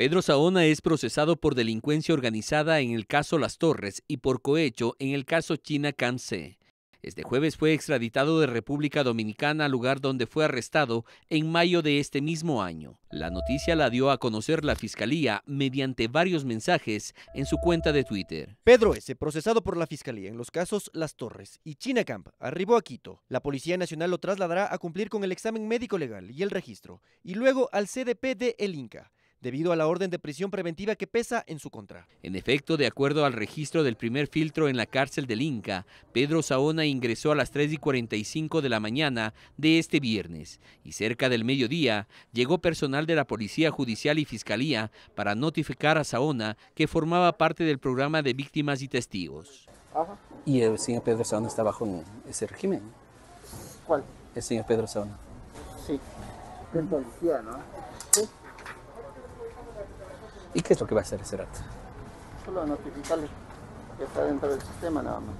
Pedro Saona es procesado por delincuencia organizada en el caso Las Torres y por cohecho en el caso China C. Este jueves fue extraditado de República Dominicana al lugar donde fue arrestado en mayo de este mismo año. La noticia la dio a conocer la Fiscalía mediante varios mensajes en su cuenta de Twitter. Pedro S., procesado por la Fiscalía en los casos Las Torres y China Camp, arribó a Quito. La Policía Nacional lo trasladará a cumplir con el examen médico legal y el registro, y luego al CDP de El Inca debido a la orden de prisión preventiva que pesa en su contra. En efecto, de acuerdo al registro del primer filtro en la cárcel del Inca, Pedro Saona ingresó a las 3 y 45 de la mañana de este viernes y cerca del mediodía llegó personal de la Policía Judicial y Fiscalía para notificar a Saona que formaba parte del programa de víctimas y testigos. Y el señor Pedro Saona está bajo ese régimen. ¿Cuál? El señor Pedro Saona. Sí. El policía, ¿no? Sí. ¿Y qué es lo que va a hacer Serat? Solo notificarle que está dentro del sistema nada más.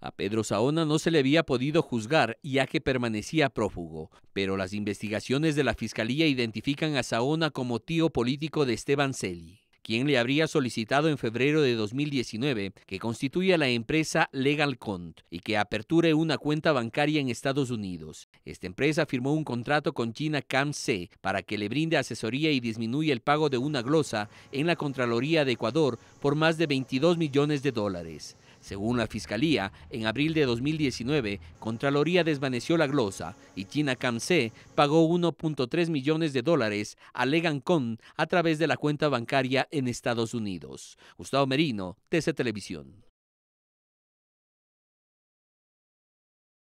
A Pedro Saona no se le había podido juzgar ya que permanecía prófugo, pero las investigaciones de la Fiscalía identifican a Saona como tío político de Esteban Celi quien le habría solicitado en febrero de 2019 que constituya la empresa LegalCont y que aperture una cuenta bancaria en Estados Unidos. Esta empresa firmó un contrato con China CAMC para que le brinde asesoría y disminuya el pago de una glosa en la Contraloría de Ecuador por más de 22 millones de dólares. Según la Fiscalía, en abril de 2019, Contraloría desvaneció la glosa y China Camse pagó 1.3 millones de dólares a Legan Con a través de la cuenta bancaria en Estados Unidos. Gustavo Merino, TC Televisión.